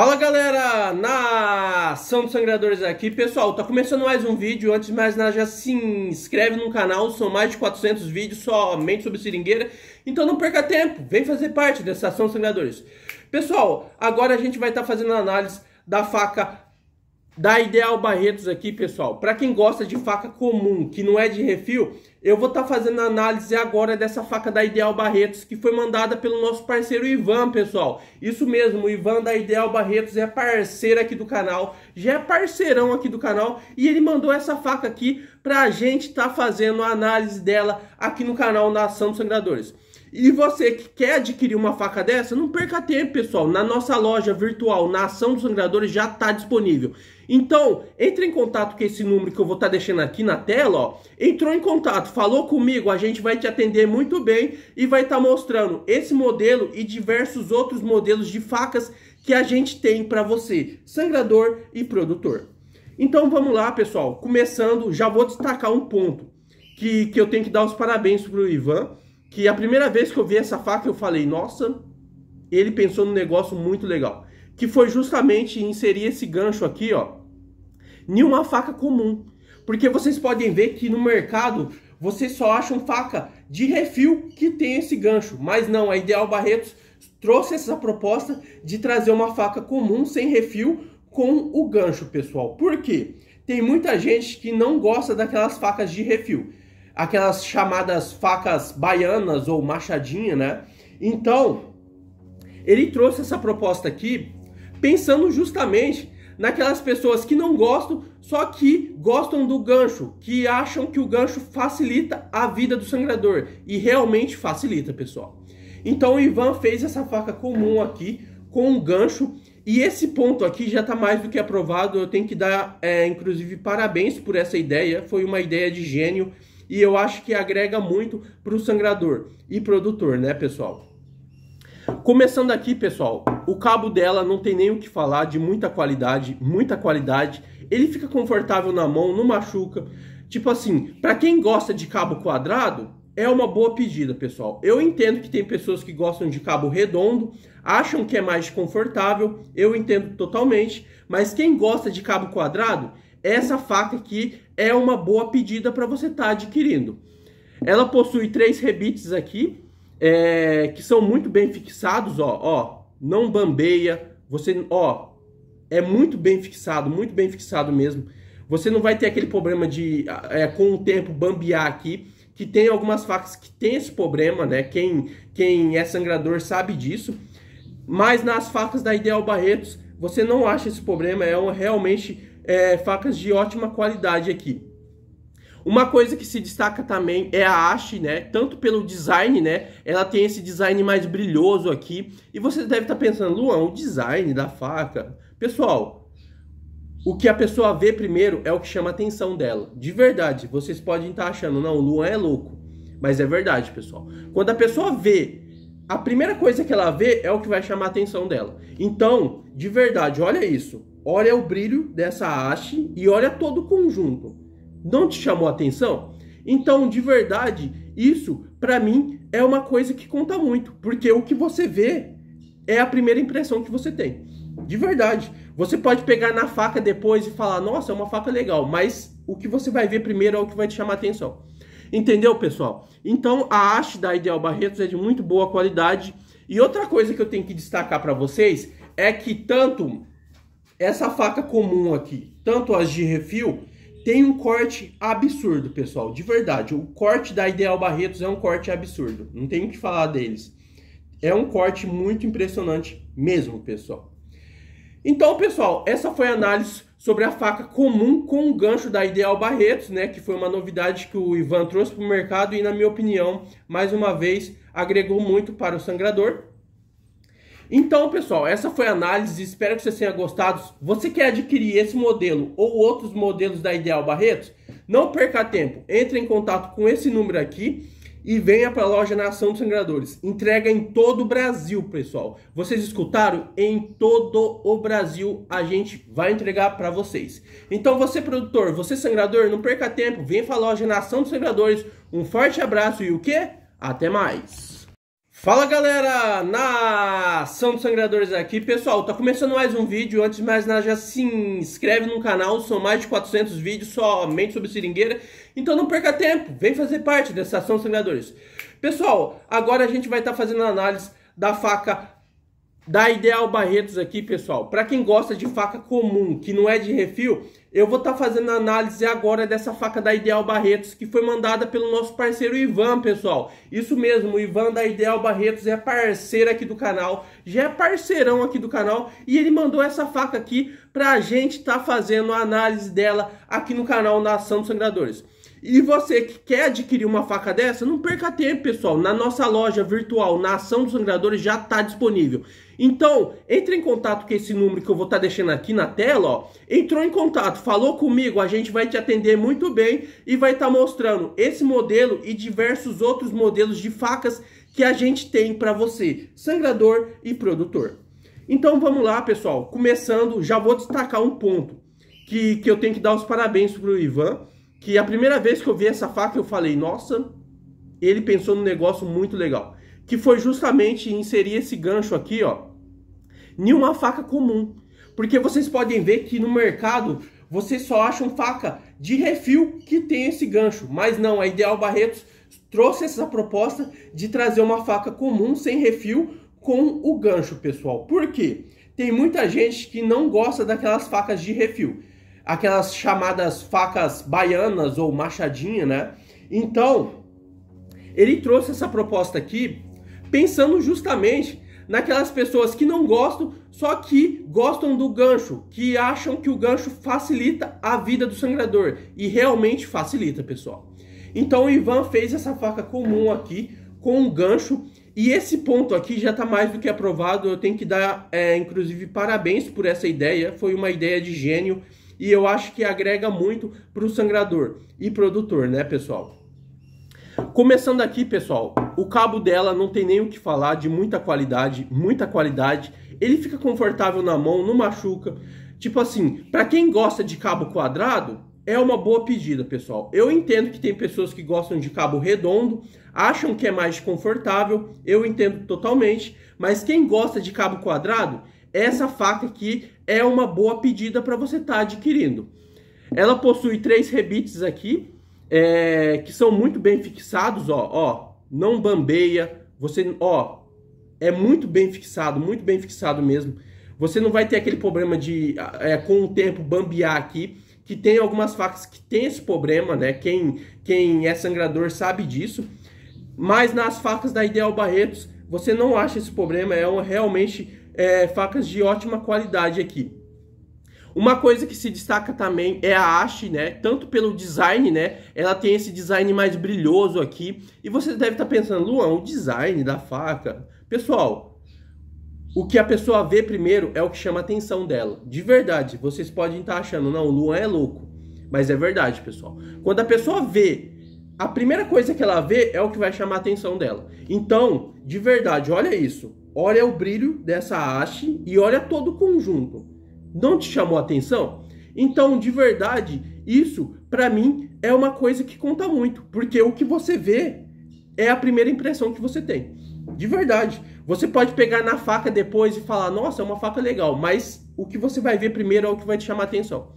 Fala galera, nação dos sangradores aqui. Pessoal, tá começando mais um vídeo. Antes de mais nada, já se inscreve no canal. São mais de 400 vídeos somente sobre seringueira. Então não perca tempo, vem fazer parte dessa ação dos sangradores. Pessoal, agora a gente vai estar tá fazendo a análise da faca da Ideal Barretos aqui, pessoal. Para quem gosta de faca comum, que não é de refil, eu vou estar tá fazendo análise agora dessa faca da Ideal Barretos, que foi mandada pelo nosso parceiro Ivan, pessoal. Isso mesmo, o Ivan da Ideal Barretos é parceiro aqui do canal, já é parceirão aqui do canal, e ele mandou essa faca aqui para a gente estar tá fazendo a análise dela aqui no canal na Ação dos Sangradores. E você que quer adquirir uma faca dessa, não perca tempo, pessoal. Na nossa loja virtual, na Ação dos Sangradores, já está disponível. Então, entre em contato com esse número que eu vou estar tá deixando aqui na tela, ó. Entrou em contato, falou comigo, a gente vai te atender muito bem e vai estar tá mostrando esse modelo e diversos outros modelos de facas que a gente tem para você, sangrador e produtor. Então, vamos lá, pessoal. Começando, já vou destacar um ponto que, que eu tenho que dar os parabéns para o Ivan, que a primeira vez que eu vi essa faca eu falei, nossa, ele pensou num negócio muito legal, que foi justamente inserir esse gancho aqui, ó, em uma faca comum. Porque vocês podem ver que no mercado vocês só acham faca de refil que tem esse gancho, mas não, a Ideal Barretos trouxe essa proposta de trazer uma faca comum sem refil com o gancho, pessoal. Por quê? Tem muita gente que não gosta daquelas facas de refil aquelas chamadas facas baianas ou machadinha, né? Então, ele trouxe essa proposta aqui pensando justamente naquelas pessoas que não gostam, só que gostam do gancho, que acham que o gancho facilita a vida do sangrador. E realmente facilita, pessoal. Então o Ivan fez essa faca comum aqui com um gancho. E esse ponto aqui já está mais do que aprovado. Eu tenho que dar, é, inclusive, parabéns por essa ideia. Foi uma ideia de gênio e eu acho que agrega muito para o sangrador e produtor, né, pessoal? Começando aqui, pessoal, o cabo dela não tem nem o que falar, de muita qualidade, muita qualidade. Ele fica confortável na mão, não machuca. Tipo assim, para quem gosta de cabo quadrado, é uma boa pedida, pessoal. Eu entendo que tem pessoas que gostam de cabo redondo, acham que é mais confortável, eu entendo totalmente, mas quem gosta de cabo quadrado, é essa faca aqui é uma boa pedida para você estar tá adquirindo. Ela possui três rebites aqui, é, que são muito bem fixados, ó, ó, não bambeia, você, ó, é muito bem fixado, muito bem fixado mesmo. Você não vai ter aquele problema de, é, com o tempo, bambear aqui, que tem algumas facas que tem esse problema, né? Quem, quem é sangrador sabe disso. Mas nas facas da Ideal Barretos, você não acha esse problema, é um, realmente é, facas de ótima qualidade aqui. Uma coisa que se destaca também é a haste, né? Tanto pelo design, né? Ela tem esse design mais brilhoso aqui. E você deve estar tá pensando, Luan, o design da faca. Pessoal, o que a pessoa vê primeiro é o que chama a atenção dela. De verdade, vocês podem estar tá achando, não, o Luan é louco. Mas é verdade, pessoal. Quando a pessoa vê, a primeira coisa que ela vê é o que vai chamar a atenção dela. Então, de verdade, olha isso olha o brilho dessa haste e olha todo o conjunto. Não te chamou atenção? Então, de verdade, isso para mim é uma coisa que conta muito, porque o que você vê é a primeira impressão que você tem. De verdade, você pode pegar na faca depois e falar: "Nossa, é uma faca legal", mas o que você vai ver primeiro é o que vai te chamar atenção. Entendeu, pessoal? Então, a haste da Ideal Barretos é de muito boa qualidade. E outra coisa que eu tenho que destacar para vocês é que tanto essa faca comum aqui, tanto as de refil, tem um corte absurdo, pessoal, de verdade. O corte da Ideal Barretos é um corte absurdo, não tem o que falar deles. É um corte muito impressionante mesmo, pessoal. Então, pessoal, essa foi a análise sobre a faca comum com o gancho da Ideal Barretos, né, que foi uma novidade que o Ivan trouxe para o mercado e, na minha opinião, mais uma vez, agregou muito para o sangrador. Então, pessoal, essa foi a análise. Espero que vocês tenham gostado. Você quer adquirir esse modelo ou outros modelos da Ideal Barretos? Não perca tempo. Entre em contato com esse número aqui e venha para a loja Nação dos Sangradores. Entrega em todo o Brasil, pessoal. Vocês escutaram? Em todo o Brasil a gente vai entregar para vocês. Então você produtor, você sangrador, não perca tempo. Vem para a loja Nação dos Sangradores. Um forte abraço e o que? Até mais. Fala galera, nação ação dos sangradores aqui. Pessoal, tá começando mais um vídeo. Antes de mais nada, já se inscreve no canal. São mais de 400 vídeos somente sobre seringueira. Então não perca tempo, vem fazer parte dessa ação dos sangradores. Pessoal, agora a gente vai estar tá fazendo a análise da faca da Ideal Barretos aqui, pessoal. Para quem gosta de faca comum, que não é de refil, eu vou estar tá fazendo análise agora dessa faca da Ideal Barretos que foi mandada pelo nosso parceiro Ivan, pessoal. Isso mesmo, o Ivan da Ideal Barretos é parceiro aqui do canal, já é parceirão aqui do canal e ele mandou essa faca aqui pra gente estar tá fazendo a análise dela aqui no canal Nação dos Sangradores. E você que quer adquirir uma faca dessa, não perca tempo, pessoal. Na nossa loja virtual, na Ação dos Sangradores, já está disponível. Então, entre em contato com esse número que eu vou estar tá deixando aqui na tela, ó. Entrou em contato, falou comigo, a gente vai te atender muito bem e vai estar tá mostrando esse modelo e diversos outros modelos de facas que a gente tem para você, sangrador e produtor. Então, vamos lá, pessoal. Começando, já vou destacar um ponto que, que eu tenho que dar os parabéns para o Ivan, que a primeira vez que eu vi essa faca eu falei, nossa, ele pensou num negócio muito legal, que foi justamente inserir esse gancho aqui, ó, em uma faca comum, porque vocês podem ver que no mercado vocês só acham faca de refil que tem esse gancho, mas não, a Ideal Barretos trouxe essa proposta de trazer uma faca comum sem refil com o gancho, pessoal. Por quê? Tem muita gente que não gosta daquelas facas de refil aquelas chamadas facas baianas ou machadinha, né? Então, ele trouxe essa proposta aqui pensando justamente naquelas pessoas que não gostam, só que gostam do gancho, que acham que o gancho facilita a vida do sangrador. E realmente facilita, pessoal. Então o Ivan fez essa faca comum aqui com um gancho. E esse ponto aqui já está mais do que aprovado. Eu tenho que dar, é, inclusive, parabéns por essa ideia. Foi uma ideia de gênio e eu acho que agrega muito para o sangrador e produtor, né, pessoal? Começando aqui, pessoal, o cabo dela não tem nem o que falar, de muita qualidade, muita qualidade. Ele fica confortável na mão, não machuca. Tipo assim, para quem gosta de cabo quadrado, é uma boa pedida, pessoal. Eu entendo que tem pessoas que gostam de cabo redondo, acham que é mais confortável, eu entendo totalmente, mas quem gosta de cabo quadrado, essa faca aqui é uma boa pedida para você estar tá adquirindo. Ela possui três rebites aqui, é, que são muito bem fixados, ó, ó, não bambeia, você, ó, é muito bem fixado, muito bem fixado mesmo. Você não vai ter aquele problema de, é, com o tempo, bambear aqui, que tem algumas facas que tem esse problema, né? Quem, quem é sangrador sabe disso. Mas nas facas da Ideal Barretos, você não acha esse problema, é realmente é, facas de ótima qualidade aqui. Uma coisa que se destaca também é a haste, né? Tanto pelo design, né? Ela tem esse design mais brilhoso aqui. E você deve estar tá pensando, Luan, o design da faca. Pessoal, o que a pessoa vê primeiro é o que chama a atenção dela. De verdade, vocês podem estar tá achando, não, o Luan é louco. Mas é verdade, pessoal. Quando a pessoa vê, a primeira coisa que ela vê é o que vai chamar a atenção dela. Então, de verdade, olha isso olha o brilho dessa haste e olha todo o conjunto. Não te chamou atenção? Então, de verdade, isso para mim é uma coisa que conta muito, porque o que você vê é a primeira impressão que você tem. De verdade, você pode pegar na faca depois e falar: "Nossa, é uma faca legal", mas o que você vai ver primeiro é o que vai te chamar atenção.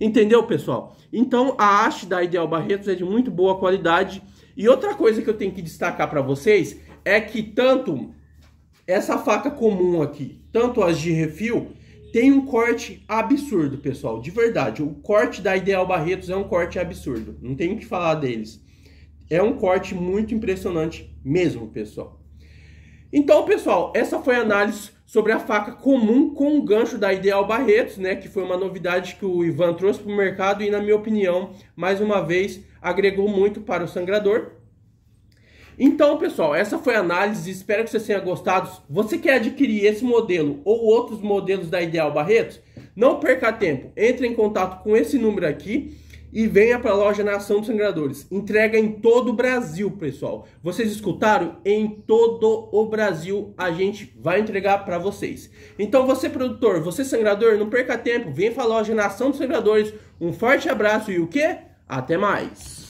Entendeu, pessoal? Então, a haste da Ideal Barretos é de muito boa qualidade. E outra coisa que eu tenho que destacar para vocês é que tanto essa faca comum aqui, tanto as de refil, tem um corte absurdo, pessoal, de verdade. O corte da Ideal Barretos é um corte absurdo, não tem o que falar deles. É um corte muito impressionante mesmo, pessoal. Então, pessoal, essa foi a análise sobre a faca comum com o gancho da Ideal Barretos, né, que foi uma novidade que o Ivan trouxe para o mercado e, na minha opinião, mais uma vez, agregou muito para o sangrador. Então, pessoal, essa foi a análise. Espero que vocês tenham gostado. Você quer adquirir esse modelo ou outros modelos da Ideal Barretos? Não perca tempo. Entre em contato com esse número aqui e venha para a loja Nação dos Sangradores. Entrega em todo o Brasil, pessoal. Vocês escutaram? Em todo o Brasil a gente vai entregar para vocês. Então você produtor, você sangrador, não perca tempo. Vem para a loja Nação dos Sangradores. Um forte abraço e o que? Até mais.